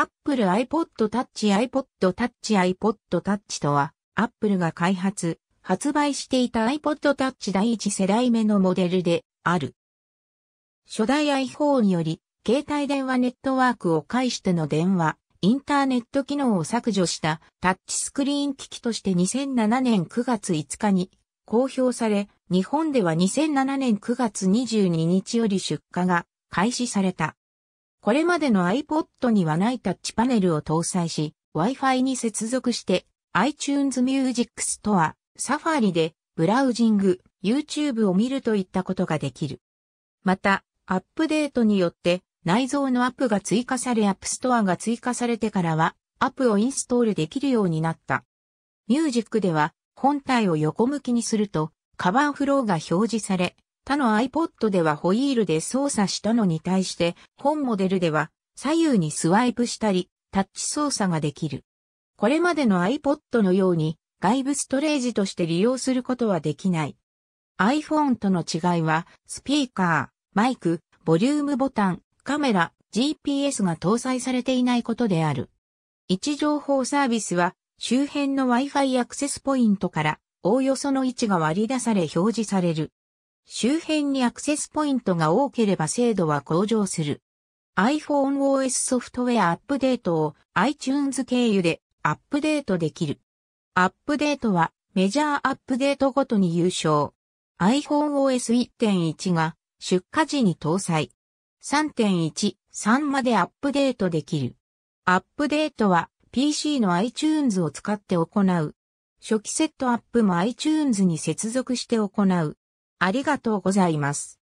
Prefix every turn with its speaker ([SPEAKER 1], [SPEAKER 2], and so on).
[SPEAKER 1] Apple iPod Touch iPod Touch iPod Touch とは、Apple が開発、発売していた iPod Touch 第一世代目のモデルである。初代 iPhone により、携帯電話ネットワークを介しての電話、インターネット機能を削除したタッチスクリーン機器として2007年9月5日に公表され、日本では2007年9月22日より出荷が開始された。これまでの iPod にはないタッチパネルを搭載し、Wi-Fi に接続して iTunes Music Store、Safari でブラウジング、YouTube を見るといったことができる。また、アップデートによって内蔵のアップが追加され App Store が追加されてからは、アップをインストールできるようになった。ミュージックでは、本体を横向きにすると、カバーフローが表示され、他の iPod ではホイールで操作したのに対して、本モデルでは左右にスワイプしたり、タッチ操作ができる。これまでの iPod のように外部ストレージとして利用することはできない。iPhone との違いは、スピーカー、マイク、ボリュームボタン、カメラ、GPS が搭載されていないことである。位置情報サービスは、周辺の Wi-Fi アクセスポイントから、おおよその位置が割り出され表示される。周辺にアクセスポイントが多ければ精度は向上する。iPhoneOS ソフトウェアアップデートを iTunes 経由でアップデートできる。アップデートはメジャーアップデートごとに優勝。iPhoneOS1.1 が出荷時に搭載。3.1、3までアップデートできる。アップデートは PC の iTunes を使って行う。初期セットアップも iTunes に接続して行う。ありがとうございます。